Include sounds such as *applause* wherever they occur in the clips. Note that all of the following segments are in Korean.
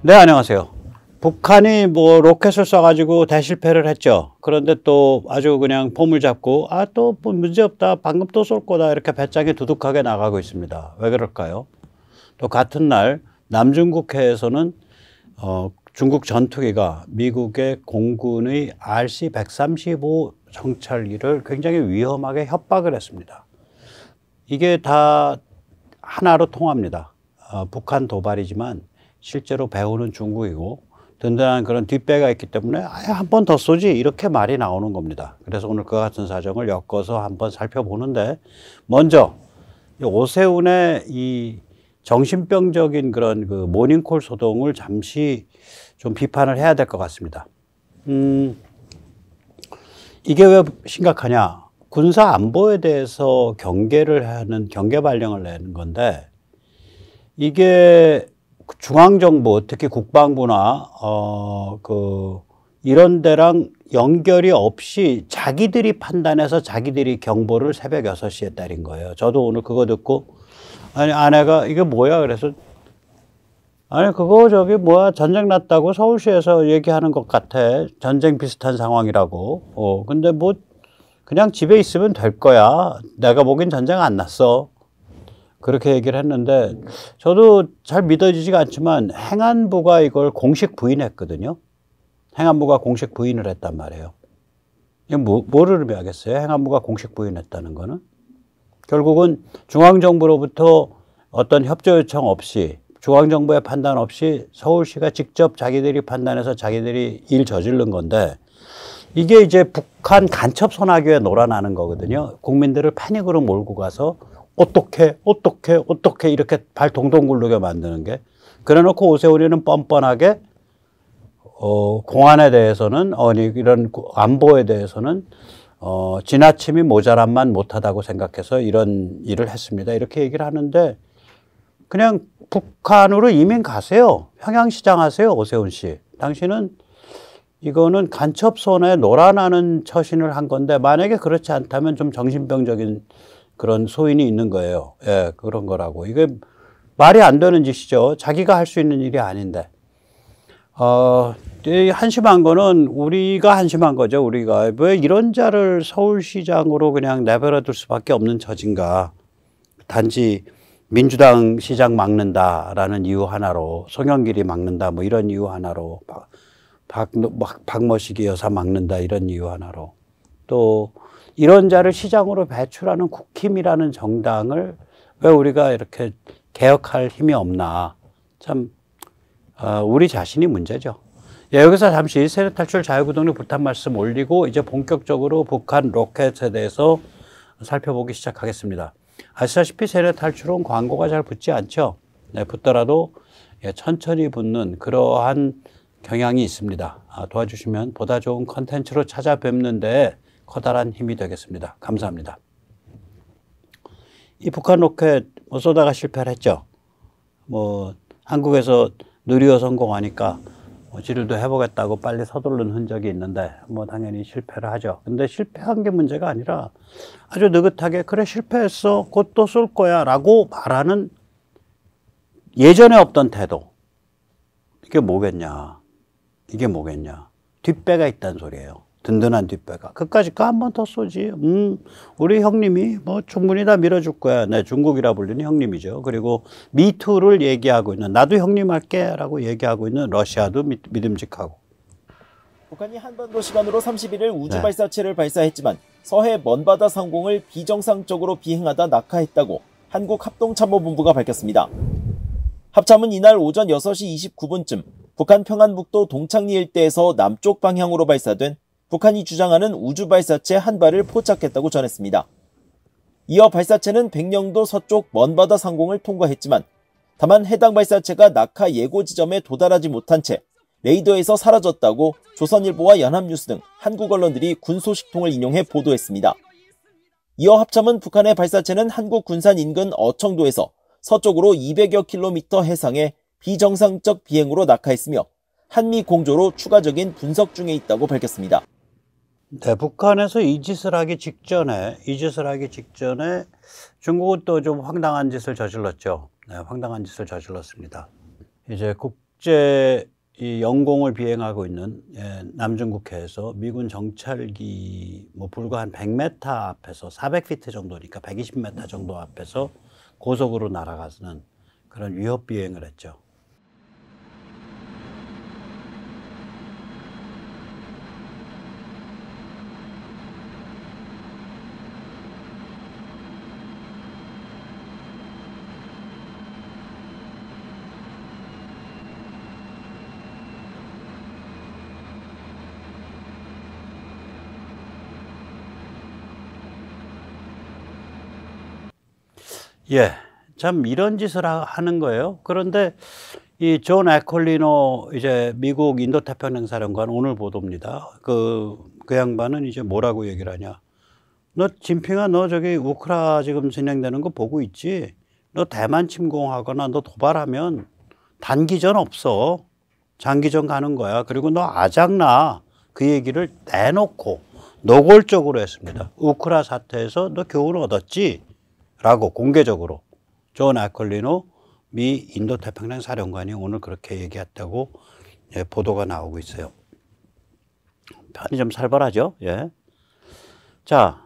네, 안녕하세요. 북한이 뭐 로켓을 쏴가지고 대실패를 했죠. 그런데 또 아주 그냥 폼을 잡고 아또뭐 문제없다 방금 또 쏠 거다 이렇게 배짱이 두둑하게 나가고 있습니다. 왜 그럴까요? 또 같은 날 남중국해에서는 어, 중국 전투기가 미국의 공군의 RC-135 정찰기를 굉장히 위험하게 협박을 했습니다. 이게 다 하나로 통합니다. 어, 북한 도발이지만 실제로 배우는 중국이고 든든한 그런 뒷배가 있기 때문에 아예 한 번 더 쏘지 이렇게 말이 나오는 겁니다. 그래서 오늘 그와 같은 사정을 엮어서 한번 살펴보는데 먼저 오세훈의 이 정신병적인 그런 그 모닝콜 소동을 잠시 좀 비판을 해야 될 것 같습니다. 음, 이게 왜 심각하냐? 군사 안보에 대해서 경계를 하는 경계 발령을 내는 건데 이게 중앙정부, 특히 국방부나, 어, 그, 이런 데랑 연결이 없이 자기들이 판단해서 자기들이 경보를 새벽 6시에 때린 거예요. 저도 오늘 그거 듣고, 아니, 아내가 이게 뭐야? 그래서, 아니, 그거 저기 뭐야? 전쟁 났다고 서울시에서 얘기하는 것 같아. 전쟁 비슷한 상황이라고. 어, 근데 뭐, 그냥 집에 있으면 될 거야. 내가 보기엔 전쟁 안 났어. 그렇게 얘기를 했는데 저도 잘 믿어지지가 않지만 행안부가 이걸 공식 부인했거든요. 행안부가 공식 부인을 했단 말이에요. 이거 뭐, 뭐를 의미하겠어요? 행안부가 공식 부인했다는 거는 결국은 중앙정부로부터 어떤 협조 요청 없이 중앙정부의 판단 없이 서울시가 직접 자기들이 판단해서 자기들이 일 저지른 건데 이게 이제 북한 간첩 손아귀에 놀아나는 거거든요. 국민들을 패닉으로 몰고 가서 어떻게 어떻게 어떻게 이렇게 발 동동 굴르게 만드는 게 그래놓고 오세훈이는 뻔뻔하게 어, 공안에 대해서는 아니 이런 안보에 대해서는 어, 지나침이 모자란만 못하다고 생각해서 이런 일을 했습니다. 이렇게 얘기를 하는데 그냥 북한으로 이민 가세요. 평양시장 하세요. 오세훈 씨. 당신은 이거는 간첩손에 놀아나는 처신을 한 건데 만약에 그렇지 않다면 좀 정신병적인 그런 소인이 있는 거예요. 예, 그런 거라고. 이게 말이 안 되는 짓이죠. 자기가 할 수 있는 일이 아닌데. 어, 한심한 거는 우리가 한심한 거죠. 우리가 왜 이런 자를 서울시장으로 그냥 내버려둘 수밖에 없는 처진가. 단지 민주당 시장 막는다라는 이유 하나로 송영길이 막는다 뭐 이런 이유 하나로 박, 박 박모식이 여사 막는다 이런 이유 하나로 또 이런 자를 시장으로 배출하는 국힘이라는 정당을 왜 우리가 이렇게 개혁할 힘이 없나. 참, 어, 우리 자신이 문제죠. 예, 여기서 잠시 세력 탈출 자유구동력 불탄 말씀 올리고 이제 본격적으로 북한 로켓에 대해서 살펴보기 시작하겠습니다. 아시다시피 세력 탈출은 광고가 잘 붙지 않죠. 네, 붙더라도 예, 천천히 붙는 그러한 경향이 있습니다. 아, 도와주시면 보다 좋은 컨텐츠로 찾아뵙는데 커다란 힘이 되겠습니다. 감사합니다. 이 북한 로켓 뭐 쏘다가 실패를 했죠. 뭐 한국에서 누리호 성공하니까 뭐 지를도 해보겠다고 빨리 서둘른 흔적이 있는데 뭐 당연히 실패를 하죠. 근데 실패한 게 문제가 아니라 아주 느긋하게 그래 실패했어 곧 또 쏠 거야 라고 말하는 예전에 없던 태도 이게 뭐겠냐 이게 뭐겠냐 뒷배가 있다는 소리예요. 든든한 뒷배가 끝까짓거한번더 그 쏘지 음 우리 형님이 뭐 충분히 다 밀어줄 거야 네 중국이라 불리는 형님이죠 그리고 미투를 얘기하고 있는 나도 형님 할게라고 얘기하고 있는 러시아도 믿, 믿음직하고 북한이 한반도 시간으로 31일 우주 네. 발사체를 네. 발사했지만 서해 먼바다 상공을 비정상적으로 비행하다 낙하했다고 한국 합동참모본부가 밝혔습니다. 합참은 이날 오전 6시 29분쯤 북한 평안북도 동창리 일대에서 남쪽 방향으로 발사된 북한이 주장하는 우주 발사체 한 발을 포착했다고 전했습니다. 이어 발사체는 백령도 서쪽 먼바다 상공을 통과했지만 다만 해당 발사체가 낙하 예고 지점에 도달하지 못한 채 레이더에서 사라졌다고 조선일보와 연합뉴스 등 한국 언론들이 군 소식통을 인용해 보도했습니다. 이어 합참은 북한의 발사체는 한국 군산 인근 어청도에서 서쪽으로 200여 킬로미터 해상에 비정상적 비행으로 낙하했으며 한미 공조로 추가적인 분석 중에 있다고 밝혔습니다. 네, 북한에서 이 짓을 하기 직전에 이 짓을 하기 직전에 중국은 또 좀 황당한 짓을 저질렀죠. 네, 황당한 짓을 저질렀습니다. 이제 국제 이 영공을 비행하고 있는 예, 남중국해에서 미군 정찰기 뭐 불과 한 100m 앞에서 400피트 정도니까 120m 정도 앞에서 고속으로 날아가는 서 그런 위협 비행을 했죠. 예. 참 이런 짓을 하는 거예요. 그런데 이 존 에콜리노 이제 미국 인도 태평양 사령관 오늘 보도입니다. 그그 그 양반은 이제 뭐라고 얘기를 하냐? 너 진핑아 너 저기 우크라 지금 진행되는 거 보고 있지? 너 대만 침공하거나 너 도발하면 단기전 없어. 장기전 가는 거야. 그리고 너 아작나. 그 얘기를 내놓고 노골적으로 했습니다. 우크라 사태에서 너 교훈 얻었지? 라고 공개적으로 존 아콜리노 미 인도 태평양 사령관이 오늘 그렇게 얘기했다고 예, 보도가 나오고 있어요. 편이 좀 살벌하죠. 예. 자,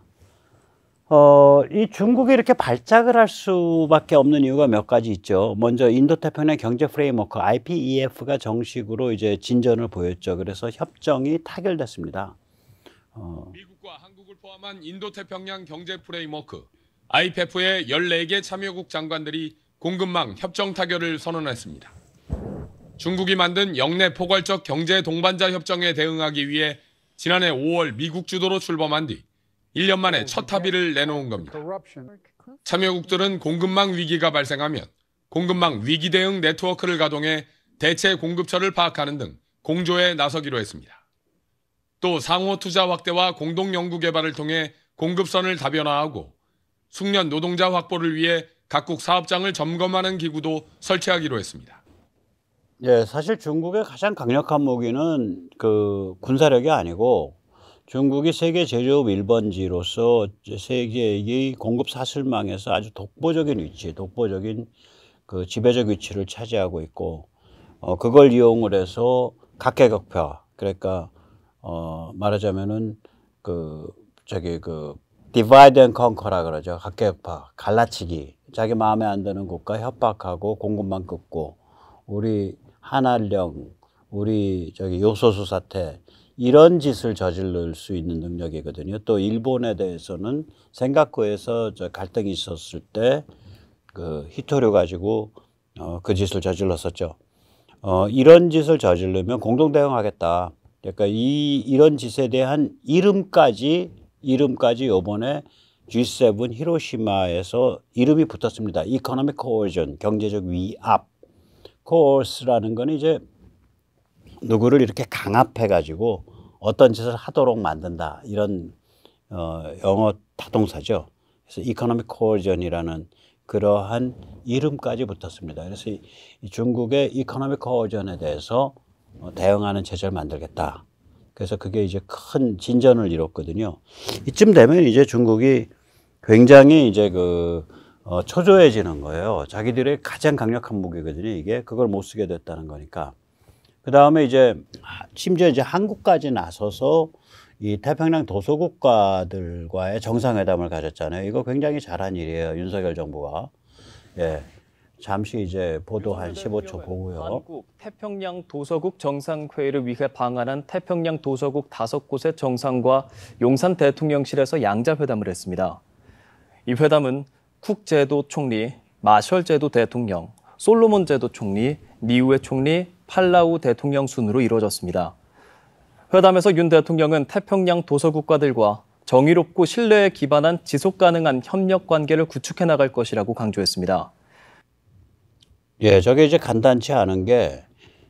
어, 이 중국이 이렇게 발작을 할 수밖에 없는 이유가 몇 가지 있죠. 먼저 인도태평양 경제 프레임워크 IPEF가 정식으로 이제 진전을 보였죠. 그래서 협정이 타결됐습니다. 어. 미국과 한국을 포함한 인도태평양 경제 프레임워크 IPEF의 14개 참여국 장관들이 공급망 협정 타결을 선언했습니다. 중국이 만든 영내 포괄적 경제 동반자 협정에 대응하기 위해 지난해 5월 미국 주도로 출범한 뒤 1년 만에 첫 합의를 내놓은 겁니다. 참여국들은 공급망 위기가 발생하면 공급망 위기 대응 네트워크를 가동해 대체 공급처를 파악하는 등 공조에 나서기로 했습니다. 또 상호 투자 확대와 공동 연구 개발을 통해 공급선을 다변화하고 숙련 노동자 확보를 위해 각국 사업장을 점검하는 기구도 설치하기로 했습니다. 예, 사실 중국의 가장 강력한 무기는 그 군사력이 아니고 중국이 세계 제조업 1번지로서 세계의 공급 사슬망에서 아주 독보적인 위치, 독보적인 그 지배적 위치를 차지하고 있고 어, 그걸 이용을 해서 각계격파 그러니까 어, 말하자면은 그 저기 그 디바이 i d e a 라 그러죠. 각계파, 갈라치기. 자기 마음에 안 드는 국가 협박하고 공급만 끊고 우리 한한령, 우리 저기 요소수 사태 이런 짓을 저질러 수 있는 능력이거든요. 또 일본에 대해서는 생각구에서저 갈등이 있었을 때 그 히토류 가지고 어, 그 짓을 저질렀었죠. 어, 이런 짓을 저질르면 공동 대응하겠다. 그러니까 이 이런 짓에 대한 이름까지 이름까지 요번에 G7 히로시마에서 이름이 붙었습니다. Economic Cohesion, 경제적 위압. Coerce라는 건 이제 누구를 이렇게 강압해가지고 어떤 짓을 하도록 만든다. 이런 어, 영어 타동사죠. 그래서 Economic Coercion이라는 그러한 이름까지 붙었습니다. 그래서 이, 이 중국의 Economic Coercion에 대해서 어, 대응하는 체제를 만들겠다. 그래서 그게 이제 큰 진전을 이뤘거든요. 이쯤 되면 이제 중국이 굉장히 이제 그 어, 초조해지는 거예요. 자기들의 가장 강력한 무기거든요. 이게 그걸 못 쓰게 됐다는 거니까. 그 다음에 이제 심지어 이제 한국까지 나서서 이 태평양 도서국가들과의 정상회담을 가졌잖아요. 이거 굉장히 잘한 일이에요. 윤석열 정부가. 예. 잠시 이제 보도 한 15초 보고요. 한국 태평양 도서국 정상회의를 위해 방한한 태평양 도서국 다섯 곳의 정상과 용산 대통령실에서 양자회담을 했습니다. 이 회담은 쿡 제도 총리, 마셜 제도 대통령, 솔로몬 제도 총리, 니우의 총리, 팔라우 대통령 순으로 이루어졌습니다. 회담에서 윤 대통령은 태평양 도서국가들과 정의롭고 신뢰에 기반한 지속 가능한 협력 관계를 구축해 나갈 것이라고 강조했습니다. 예, 저게 이제 간단치 않은 게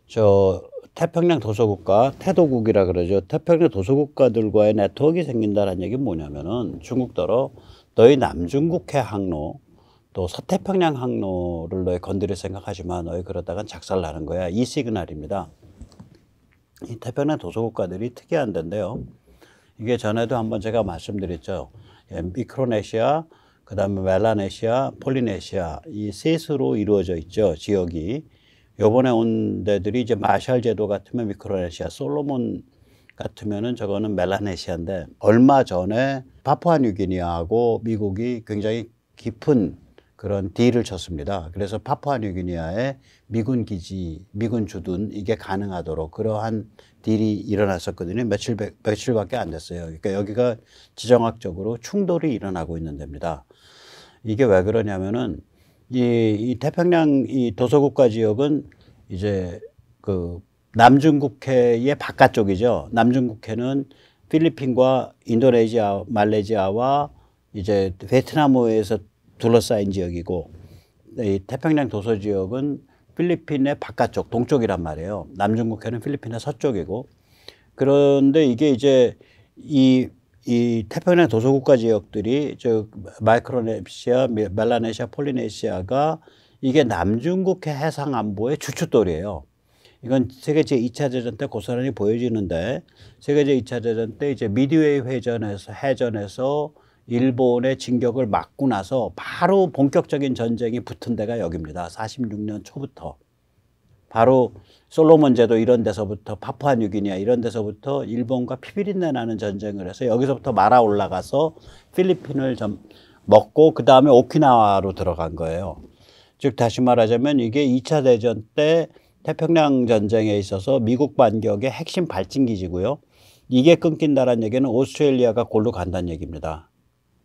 저 태평양 도서국가 태도국이라 그러죠. 태평양 도서국가들과의 네트워크가 생긴다는 얘기는 뭐냐면은 중국더러 너희 남중국해 항로 또 서태평양 항로를 너희 건드릴 생각하지만 너희 그러다간 작살 나는 거야. 이 시그널입니다. 이 태평양 도서국가들이 특이한 데인데요. 이게 전에도 한번 제가 말씀드렸죠. 예, 미크로네시아, 그 다음에 멜라네시아, 폴리네시아 이 셋으로 이루어져 있죠 지역이. 요번에 온 데들이 이제 마샬 제도 같으면 미크로네시아, 솔로몬 같으면은 저거는 멜라네시아인데 얼마 전에 파푸아 뉴기니아하고 미국이 굉장히 깊은 그런 딜을 쳤습니다. 그래서 파푸아 뉴기니아에 미군 기지, 미군 주둔 이게 가능하도록 그러한 딜이 일어났었거든요. 며칠 며칠밖에 안 됐어요. 그러니까 여기가 지정학적으로 충돌이 일어나고 있는 데입니다. 이게 왜 그러냐면은 이, 이 태평양 이 도서국가 지역은 이제 그 남중국해의 바깥쪽이죠. 남중국해는 필리핀과 인도네시아, 말레이시아와 이제 베트남에서 둘러싸인 지역이고 이 태평양 도서 지역은 필리핀의 바깥쪽 동쪽이란 말이에요. 남중국해는 필리핀의 서쪽이고 그런데 이게 이제 이이 태평양 도서국가 지역들이 즉 마이크로네시아, 멜라네시아, 폴리네시아가 이게 남중국 해상 해 안보의 주춧돌이에요. 이건 세계 제2차 대전 때 고스란히 보여지는데 세계 제2차 대전 때 이제 미드웨이 회전에서 해전에서 일본의 진격을 막고 나서 바로 본격적인 전쟁이 붙은 데가 여기입니다. 46년 초부터. 바로 솔로몬 제도 이런 데서부터 파푸아 뉴기니아 이런 데서부터 일본과 피비린내 나는 전쟁을 해서 여기서부터 말아 올라가서 필리핀을 좀 먹고 그 다음에 오키나와로 들어간 거예요. 즉 다시 말하자면 이게 2차 대전 때 태평양 전쟁에 있어서 미국 반격의 핵심 발진 기지고요. 이게 끊긴다라는 얘기는 오스트레일리아가 골로 간다는 얘기입니다.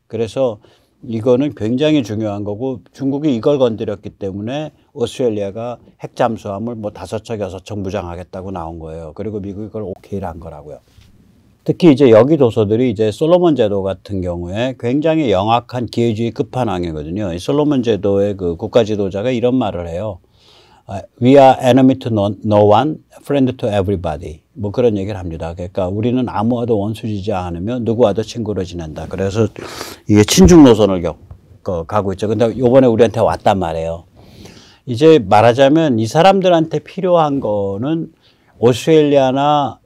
그래서 이거는 굉장히 중요한 거고 중국이 이걸 건드렸기 때문에 오스트레일리아가 핵 잠수함을 뭐 다섯 척 여섯 척 무장하겠다고 나온 거예요. 그리고 미국이 그걸 오케이를 한 거라고요. 특히 이제 여기 도서들이 이제 솔로몬 제도 같은 경우에 굉장히 영악한 기회주의 급판왕이거든요이 솔로몬 제도의 그 국가 지도자가 이런 말을 해요. 아, we are enemy to no, no one, friend to everybody. 뭐 그런 얘기를 합니다. 그러니까 우리는 아무와도 원수지지 않으며 누구와도 친구로 지낸다. 그래서 이게 친중 노선을 겪, 어, 가고 있죠. 근데 요번에 우리한테 왔단 말이에요. 이제 말하자면 이 사람들한테 필요한 거는 오스트레일리아나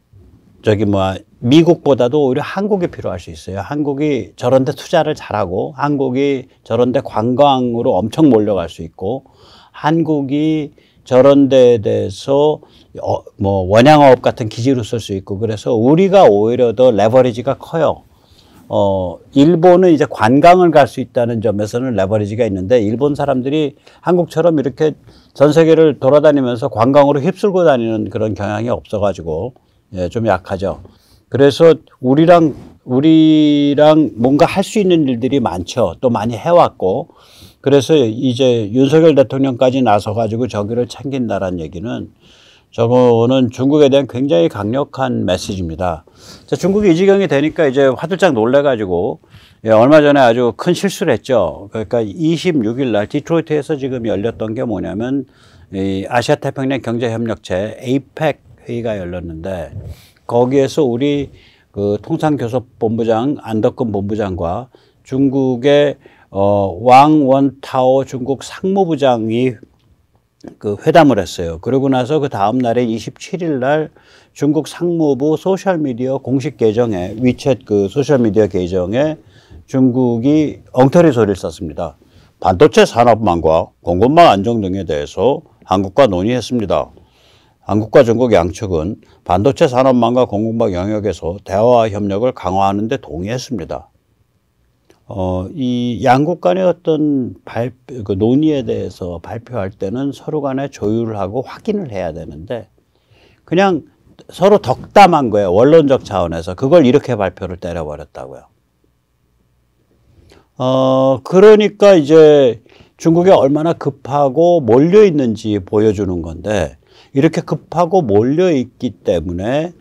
저기 뭐 미국보다도 오히려 한국이 필요할 수 있어요. 한국이 저런 데 투자를 잘하고 한국이 저런 데 관광으로 엄청 몰려갈 수 있고 한국이 저런 데에 대해서 어, 뭐 원양어업 같은 기지로 쓸 수 있고 그래서 우리가 오히려 더 레버리지가 커요. 어, 일본은 이제 관광을 갈 수 있다는 점에서는 레버리지가 있는데 일본 사람들이 한국처럼 이렇게 전 세계를 돌아다니면서 관광으로 휩쓸고 다니는 그런 경향이 없어가지고 예, 좀 약하죠. 그래서 우리랑 우리랑 뭔가 할 수 있는 일들이 많죠. 또 많이 해왔고 그래서 이제 윤석열 대통령까지 나서가지고 저기를 챙긴다라는 얘기는 저거는 중국에 대한 굉장히 강력한 메시지입니다. 자, 중국이 이 지경이 되니까 이제 화들짝 놀래가지고 예, 얼마 전에 아주 큰 실수를 했죠. 그러니까 26일 날 디트로이트에서 지금 열렸던 게 뭐냐면 이 아시아 태평양 경제 협력체 APEC 회의가 열렸는데 거기에서 우리 그 통상교섭본부장 안덕근 본부장과 중국의 어, 왕 원타오 중국 상무부장이 그 회담을 했어요. 그러고 나서 그 다음 날에 27일 날 중국 상무부 소셜미디어 공식 계정에 위챗 그 소셜미디어 계정에 중국이 엉터리 소리를 썼습니다. 반도체 산업망과 공급망 안정 등에 대해서 한국과 논의했습니다. 한국과 중국 양측은 반도체 산업망과 공급망 영역에서 대화와 협력을 강화하는 데 동의했습니다. 어, 이 양국 간의 어떤 발, 그 논의에 대해서 발표할 때는 서로 간에 조율을 하고 확인을 해야 되는데 그냥 서로 덕담한 거예요. 원론적 차원에서. 그걸 이렇게 발표를 때려버렸다고요. 어, 그러니까 이제 중국이 얼마나 급하고 몰려있는지 보여주는 건데 이렇게 급하고 몰려있기 때문에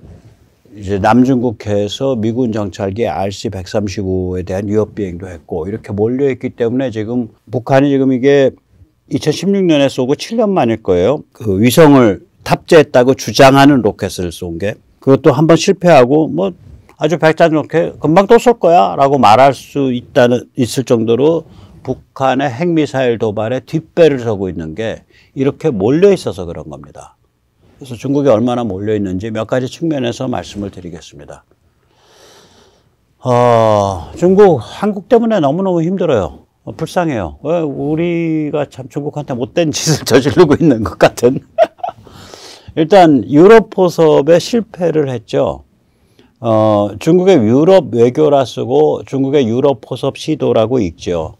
이제 남중국해에서 미군 정찰기 RC-135에 대한 위협 비행도 했고 이렇게 몰려있기 때문에 지금 북한이 지금 이게 2016년에 쏘고 7년 만일 거예요. 그 위성을 탑재했다고 주장하는 로켓을 쏜 게 그것도 한번 실패하고 뭐 아주 백자좋게 금방 또 쏠 거야라고 말할 수 있다는 있을 정도로 북한의 핵미사일 도발에 뒷배를 서고 있는 게 이렇게 몰려 있어서 그런 겁니다. 그래서 중국이 얼마나 몰려 있는지 몇 가지 측면에서 말씀을 드리겠습니다. 어, 중국, 한국 때문에 너무너무 힘들어요. 어, 불쌍해요. 왜 어, 우리가 참 중국한테 못된 *laughs* 짓을 저지르고 있는 것 같은. *laughs* 일단 유럽 포섭에 실패를 했죠. 어, 중국의 유럽 외교라 쓰고 중국의 유럽 포섭 시도라고 읽죠.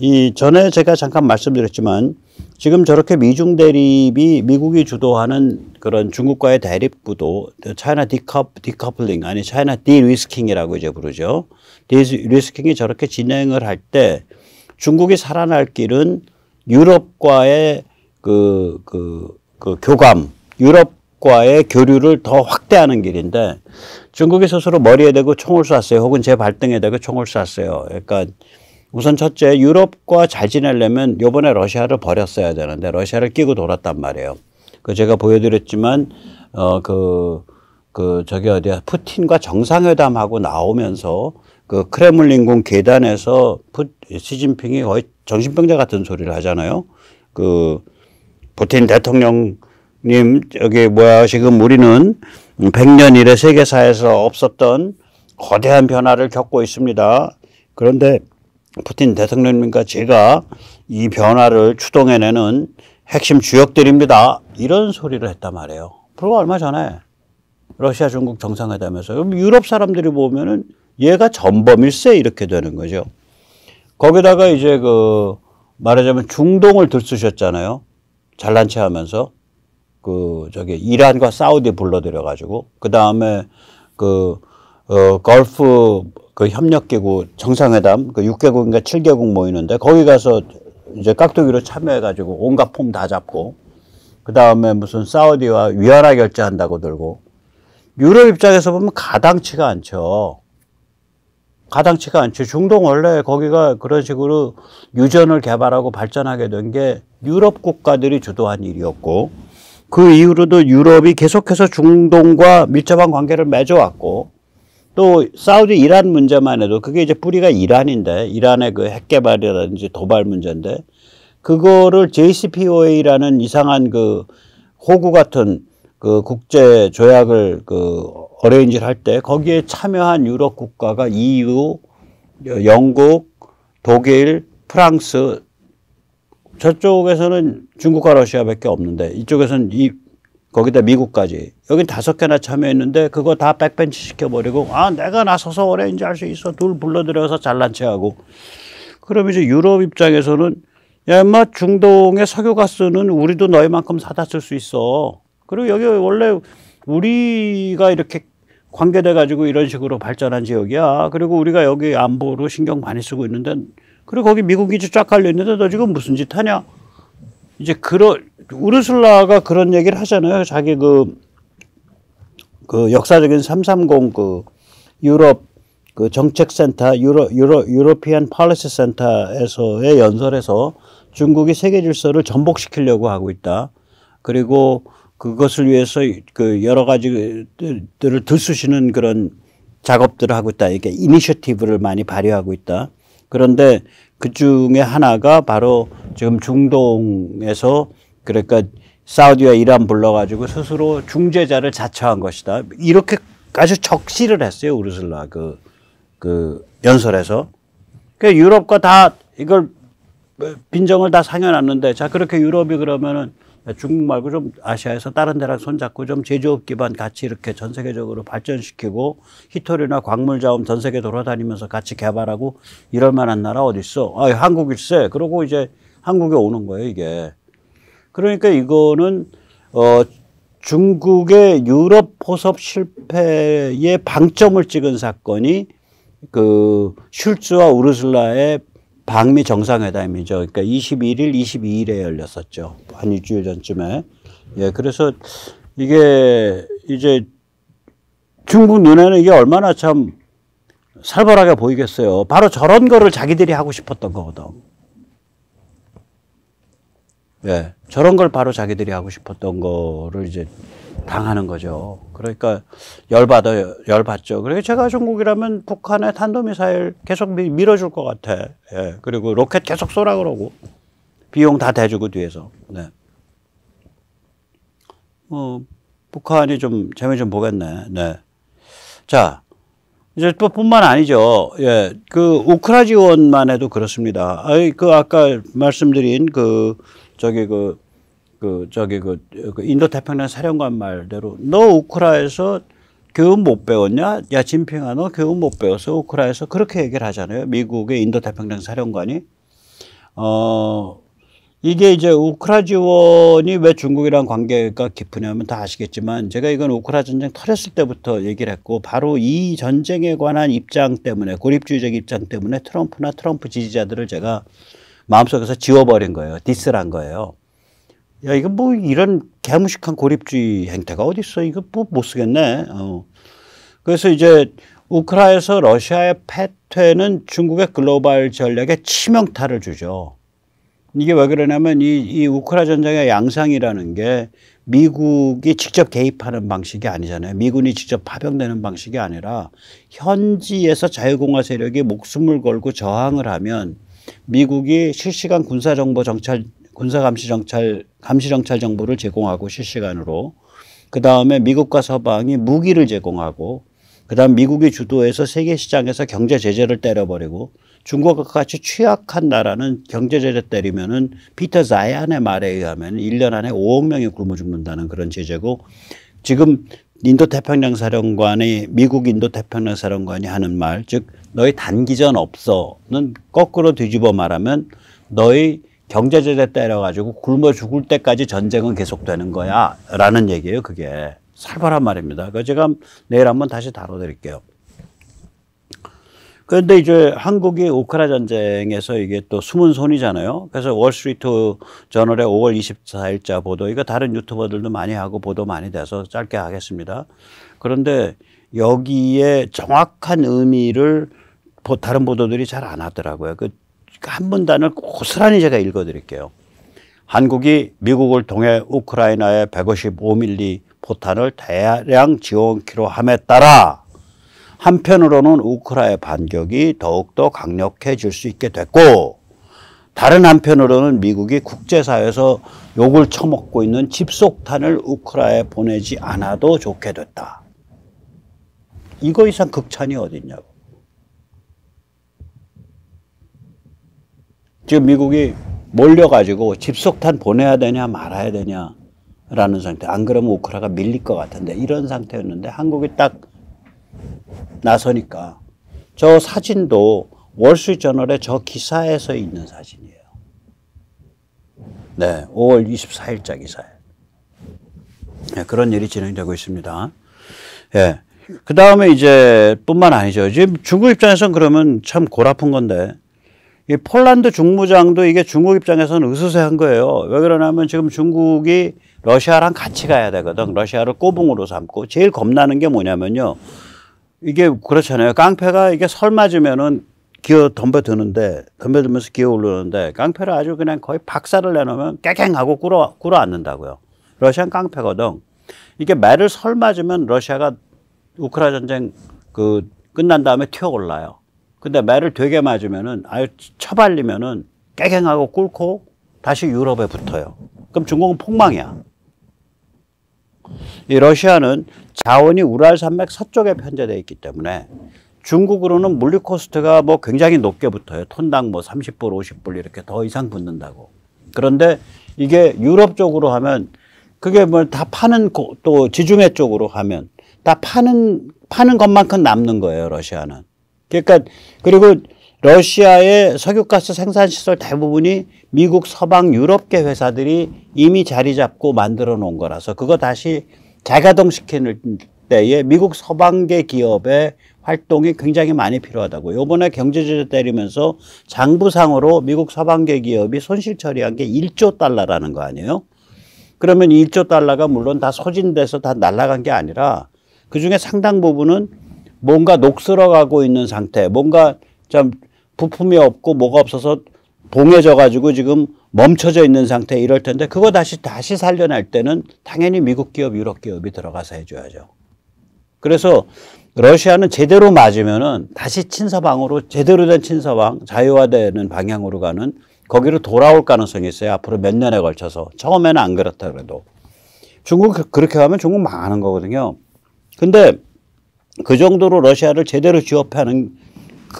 이 전에 제가 잠깐 말씀드렸지만 지금 저렇게 미중 대립이 미국이 주도하는 그런 중국과의 대립 구도, 차이나 디커, 디커플링, 아니 차이나 디리스킹이라고 이제 부르죠. 디리스킹이 저렇게 진행을 할 때 중국이 살아날 길은 유럽과의 그, 그, 그 교감, 유럽과의 교류를 더 확대하는 길인데 중국이 스스로 머리에 대고 총을 쐈어요. 혹은 제 발등에 대고 총을 쐈어요. 그러니까 우선 첫째 유럽과 잘 지내려면 요번에 러시아를 버렸어야 되는데 러시아를 끼고 돌았단 말이에요. 그 제가 보여드렸지만 어 그그 그 저기 어디야 푸틴과 정상회담하고 나오면서 그 크레믈린궁 계단에서 푸, 시진핑이 거의 정신병자 같은 소리를 하잖아요. 그 푸틴 대통령님 여기 뭐야 지금 우리는 100년 이래 세계사에서 없었던 거대한 변화를 겪고 있습니다. 그런데 푸틴 대통령님과 제가 이 변화를 추동해내는 핵심 주역들입니다. 이런 소리를 했단 말이에요. 불과 얼마 전에 러시아 중국 정상회담에서 유럽 사람들이 보면은 얘가 전범일세 이렇게 되는 거죠. 거기다가 이제 그 말하자면 중동을 들쑤셨잖아요. 잘난 체 하면서 그 저기 이란과 사우디 불러들여 가지고 그다음에 그 어, 걸프 그 협력기구 정상회담 그 6개국인가 7개국 모이는데 거기 가서 이제 깍두기로 참여해가지고 온갖 폼 다 잡고 그 다음에 무슨 사우디와 위안화 결제한다고 들고 유럽 입장에서 보면 가당치가 않죠. 가당치가 않죠. 중동 원래 거기가 그런 식으로 유전을 개발하고 발전하게 된 게 유럽 국가들이 주도한 일이었고 그 이후로도 유럽이 계속해서 중동과 밀접한 관계를 맺어왔고 또 사우디 이란 문제만 해도 그게 이제 뿌리가 이란인데 이란의 그 핵개발이라든지 도발 문제인데 그거를 JCPOA라는 이상한 그 호구 같은 그 국제 조약을 그 어레인지를 할 때 거기에 참여한 유럽 국가가 EU, 영국, 독일, 프랑스 저쪽에서는 중국과 러시아밖에 없는데 이쪽에서는 이 거기다 미국까지. 여기 다섯 개나 참여했는데 그거 다 백벤치 시켜버리고 아 내가 나서서 오렌지 할수 있어. 둘 불러들여서 잘난 체하고. 그럼 이제 유럽 입장에서는 야 인마 중동의 석유가스는 우리도 너희만큼 사다 쓸 수 있어. 그리고 여기 원래 우리가 이렇게 관계돼 가지고 이런 식으로 발전한 지역이야. 그리고 우리가 여기 안보로 신경 많이 쓰고 있는데 그리고 거기 미국이 쫙 깔려 있는데 너 지금 무슨 짓 하냐? 이제 그런 우르슬라가 그런 얘기를 하잖아요. 자기 그, 그 역사적인 330 그 유럽 그 정책센터 유로 유로 유로피안 팔레스 센터에서의 연설에서 중국이 세계 질서를 전복시키려고 하고 있다. 그리고 그것을 위해서 그 여러 가지들을 들쑤시는 그런 작업들을 하고 있다. 이게 렇 이니셔티브를 많이 발휘하고 있다. 그런데 그 중에 하나가 바로 지금 중동에서 그러니까 사우디와 이란 불러가지고 스스로 중재자를 자처한 것이다. 이렇게 아주 적시를 했어요 우르슬라 그, 그 연설에서. 그 유럽과 다 이걸 빈정을 다 상해놨는데 자 그렇게 유럽이 그러면은 예, 중국 말고 좀 아시아에서 다른 데랑 손잡고 좀 제조업 기반 같이 이렇게 전 세계적으로 발전시키고 히토리나 광물 자원 전 세계 돌아다니면서 같이 개발하고 이럴 만한 나라 어디 있어? 아, 한국일세. 그러고 이제 한국에 오는 거예요, 이게. 그러니까 이거는 어 중국의 유럽 포섭 실패의 방점을 찍은 사건이 그 슐츠와 우르슬라의 방미 정상회담이죠. 그러니까 21일, 22일에 열렸었죠. 한 일주일 전쯤에. 예, 그래서 이게 이제 중국 눈에는 이게 얼마나 참 살벌하게 보이겠어요. 바로 저런 거를 자기들이 하고 싶었던 거거든. 예, 저런 걸 바로 자기들이 하고 싶었던 거를 이제 당하는 거죠. 그러니까 열받아 열받죠. 그리고 제가 중국이라면 북한의 탄도미사일 계속 밀어줄 것 같아. 예. 그리고 로켓 계속 쏘라 그러고 비용 다 대주고 뒤에서. 네. 어, 북한이 좀 재미 좀 보겠네. 네. 자. 이제 뿐만 아니죠. 예. 그 우크라 지원만 해도 그렇습니다. 아이 그 아까 말씀드린 그 저기 그그 저기 그, 그 인도 태평양 사령관 말대로 너 우크라에서 교훈 못 배웠냐? 야 진핑아 너 교훈 못 배워서 우크라에서 그렇게 얘기를 하잖아요. 미국의 인도 태평양 사령관이 어 이게 이제 우크라 지원이 왜 중국이랑 관계가 깊으냐면 다 아시겠지만 제가 이건 우크라 전쟁 터졌을 때부터 얘기를 했고 바로 이 전쟁에 관한 입장 때문에 고립주의적 입장 때문에 트럼프나 트럼프 지지자들을 제가 마음속에서 지워버린 거예요. 디스란 거예요. 야 이거 뭐 이런 개무식한 고립주의 행태가 어디 있어? 이거 뭐 못 쓰겠네. 어. 그래서 이제 우크라에서 러시아의 패퇴는 중국의 글로벌 전략에 치명타를 주죠. 이게 왜 그러냐면 이, 이 우크라 전쟁의 양상이라는 게 미국이 직접 개입하는 방식이 아니잖아요. 미군이 직접 파병되는 방식이 아니라 현지에서 자유공화 세력이 목숨을 걸고 저항을 하면 미국이 실시간 군사정보 정찰 군사감시정찰, 감시정찰 정보를 제공하고 실시간으로 그 다음에 미국과 서방이 무기를 제공하고 그 다음 미국이 주도해서 세계 시장에서 경제 제재를 때려버리고 중국과 같이 취약한 나라는 경제 제재 때리면은 피터 자이안의 말에 의하면 1년 안에 5억 명이 굶어 죽는다는 그런 제재고 지금 인도 태평양 사령관이 미국 인도 태평양 사령관이 하는 말 즉 너희 단기전 없어는 거꾸로 뒤집어 말하면 너희 경제제재 때려가지고 굶어 죽을 때까지 전쟁은 계속되는 거야. 라는 얘기예요, 그게. 살벌한 말입니다. 그 제가 내일 한번 다시 다뤄드릴게요. 그런데 이제 한국이 우크라 전쟁에서 이게 또 숨은 손이잖아요. 그래서 월스트리트 저널의 5월 24일자 보도, 이거 다른 유튜버들도 많이 하고 보도 많이 돼서 짧게 하겠습니다. 그런데 여기에 정확한 의미를 다른 보도들이 잘 안 하더라고요. 그 그러니까 한 문단을 고스란히 제가 읽어드릴게요. 한국이 미국을 통해 우크라이나에 155mm 포탄을 대량 지원키로 함에 따라 한편으로는 우크라의 반격이 더욱더 강력해질 수 있게 됐고 다른 한편으로는 미국이 국제사회에서 욕을 처먹고 있는 집속탄을 우크라에 보내지 않아도 좋게 됐다. 이거 이상 극찬이 어딨냐고. 지금 미국이 몰려가지고 집속탄 보내야 되냐 말아야 되냐라는 상태. 안 그러면 우크라가 밀릴 것 같은데 이런 상태였는데 한국이 딱 나서니까 저 사진도 월스트리트저널의 저 기사에서 있는 사진이에요. 네, 5월 24일자 기사에 네, 그런 일이 진행되고 있습니다. 예. 네. 그 다음에 이제 뿐만 아니죠. 지금 중국 입장에서는 그러면 참 골아픈 건데 이 폴란드 중무장도 이게 중국 입장에서는 으스스한 거예요. 왜 그러냐면 지금 중국이 러시아랑 같이 가야 되거든. 러시아를 꼬붕으로 삼고 제일 겁나는 게 뭐냐면요. 이게 그렇잖아요. 깡패가 이게 설 맞으면은 기어 덤벼드는데 덤벼들면서 기어 오르는데 깡패를 아주 그냥 거의 박살을 내놓으면 깨갱하고 꿇어 꿇어 앉는다고요. 러시아는 깡패거든. 이게 매를 설 맞으면 러시아가 우크라 전쟁 그 끝난 다음에 튀어 올라요. 근데 매를 되게 맞으면은 아유 쳐발리면은 깨갱하고 꿇고 다시 유럽에 붙어요. 그럼 중국은 폭망이야. 이 러시아는 자원이 우랄 산맥 서쪽에 편제되어 있기 때문에 중국으로는 물리 코스트가 뭐 굉장히 높게 붙어요. 톤당 뭐 30불, 50불 이렇게 더 이상 붙는다고. 그런데 이게 유럽 쪽으로 하면 그게 뭐 다 파는 또 지중해 쪽으로 하면 다 파는 파는 것만큼 남는 거예요, 러시아는. 그러니까 그리고 러시아의 석유가스 생산시설 대부분이 미국 서방 유럽계 회사들이 이미 자리 잡고 만들어 놓은 거라서 그거 다시 재가동시키는 때에 미국 서방계 기업의 활동이 굉장히 많이 필요하다고. 요번에 경제제재 때리면서 장부상으로 미국 서방계 기업이 손실 처리한 게 1조 달러라는 거 아니에요? 그러면 1조 달러가 물론 다 소진돼서 다 날아간 게 아니라 그 중에 상당 부분은 뭔가 녹슬어가고 있는 상태, 뭔가 좀 부품이 없고 뭐가 없어서 봉해져가지고 지금 멈춰져 있는 상태 이럴 텐데 그거 다시 다시 살려낼 때는 당연히 미국 기업, 유럽 기업이 들어가서 해줘야죠. 그래서 러시아는 제대로 맞으면은 다시 친서방으로 제대로 된 친서방 자유화되는 방향으로 가는 거기로 돌아올 가능성이 있어요. 앞으로 몇 년에 걸쳐서 처음에는 안 그렇다 그래도 중국 그렇게 가면 중국 망하는 거거든요. 근데 그 정도로 러시아를 제대로 지업하는그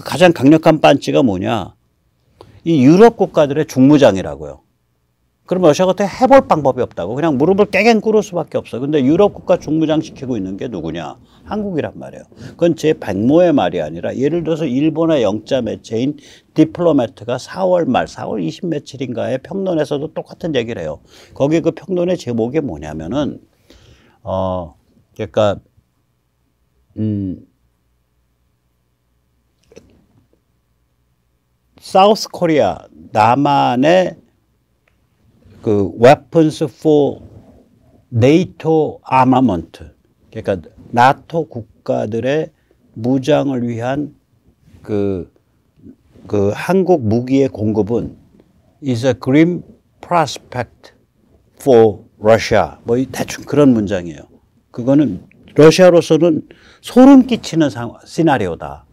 가장 강력한 반지가 뭐냐. 이 유럽 국가들의 중무장이라고요. 그럼 러시아가 어떻게 해볼 방법이 없다고 그냥 무릎을 깨갱 꿇을 수밖에 없어. 근데 유럽 국가 중무장 시키고 있는 게 누구냐? 한국이란 말이에요. 그건 제 백모의 말이 아니라 예를 들어서 일본의 영자 매체인 디플로매트가 4월 말, 4월 20 며칠인가에 평론에서도 똑같은 얘기를 해요. 거기 그 평론의 제목이 뭐냐면은 어 그러니까 사우스 코리아 남한의 그 weapons for NATO armament 그러니까 나토 국가들의 무장을 위한 그, 그 한국 무기의 공급은 is a grim prospect for Russia 뭐 대충 그런 문장이에요. 그거는 러시아로서는 소름 끼치는 시나리오다.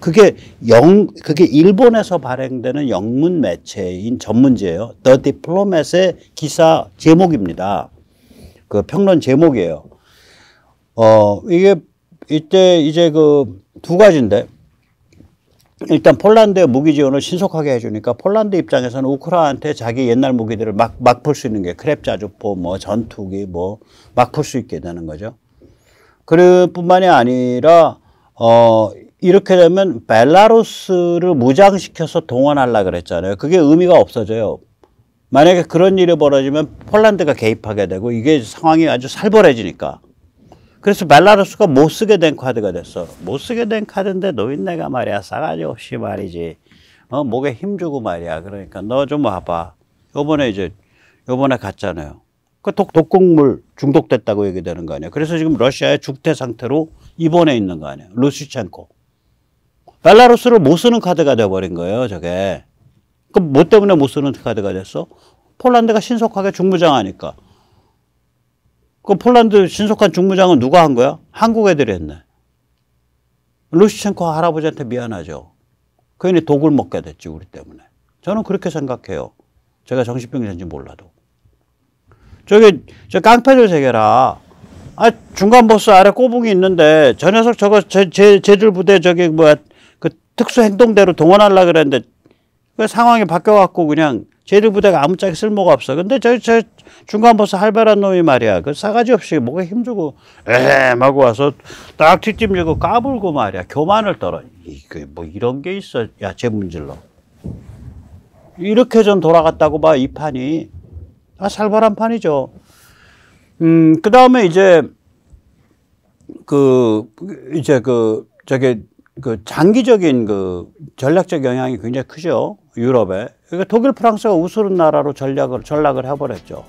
그게 영, 그게 일본에서 발행되는 영문 매체인 전문지예요. The Diplomat의 기사 제목입니다. 그 평론 제목이에요. 어, 이게 이때 이제 그 두 가지인데 일단 폴란드의 무기 지원을 신속하게 해주니까 폴란드 입장에서는 우크라한테 자기 옛날 무기들을 막막 풀 수 있는 게 크랩 자주포 뭐 전투기 뭐 막 풀 수 있게 되는 거죠. 그뿐만이 아니라 어 이렇게 되면 벨라루스를 무장시켜서 동원하려 그랬잖아요. 그게 의미가 없어져요. 만약에 그런 일이 벌어지면 폴란드가 개입하게 되고 이게 상황이 아주 살벌해지니까. 그래서 벨라루스가 못 쓰게 된 카드가 됐어. 못 쓰게 된 카드인데 노인네가 말이야 싸가지 없이 말이지. 어 목에 힘 주고 말이야. 그러니까 너 좀 와봐. 요번에 이제 요번에 갔잖아요. 그 독, 독극물 중독됐다고 얘기되는 거아니에요 그래서 지금 러시아의 죽태 상태로 입원해 있는 거아니에요 루시첸코. 벨라루스를 못 쓰는 카드가 돼버린 거예요, 저게. 그, 뭐 때문에 못 쓰는 카드가 됐어? 폴란드가 신속하게 중무장하니까. 그 폴란드 신속한 중무장은 누가 한 거야? 한국 애들이 했네. 루시첸코 할아버지한테 미안하죠. 괜히 독을 먹게 됐지, 우리 때문에. 저는 그렇게 생각해요. 제가 정신병이된지 몰라도. 저기 저 깡패들 새겨라. 아 중간 보스 아래 꼬붕이 있는데 저 녀석 저거 제 제 제줄 부대 저기 뭐야 그 특수 행동대로 동원하려 그랬는데 그 상황이 바뀌어 갖고 그냥 제주 부대가 아무짝에 쓸모가 없어. 근데 저, 저 중간 보스 할바란 놈이 말이야. 그사가지 없이 뭐가 힘주고 에헤 마고 와서 딱 뒷짐지고 까불고 말이야. 교만을 떨어. 이게 뭐 이런 게 있어. 야채 문질러. 이렇게 좀 돌아갔다고 봐, 이 판이. 아, 살벌한 판이죠. 음, 그 다음에 이제, 그, 이제 그, 저게, 그 장기적인 그 전략적 영향이 굉장히 크죠. 유럽에. 그러니까 독일, 프랑스가 우스운 나라로 전략을, 전락을 해버렸죠.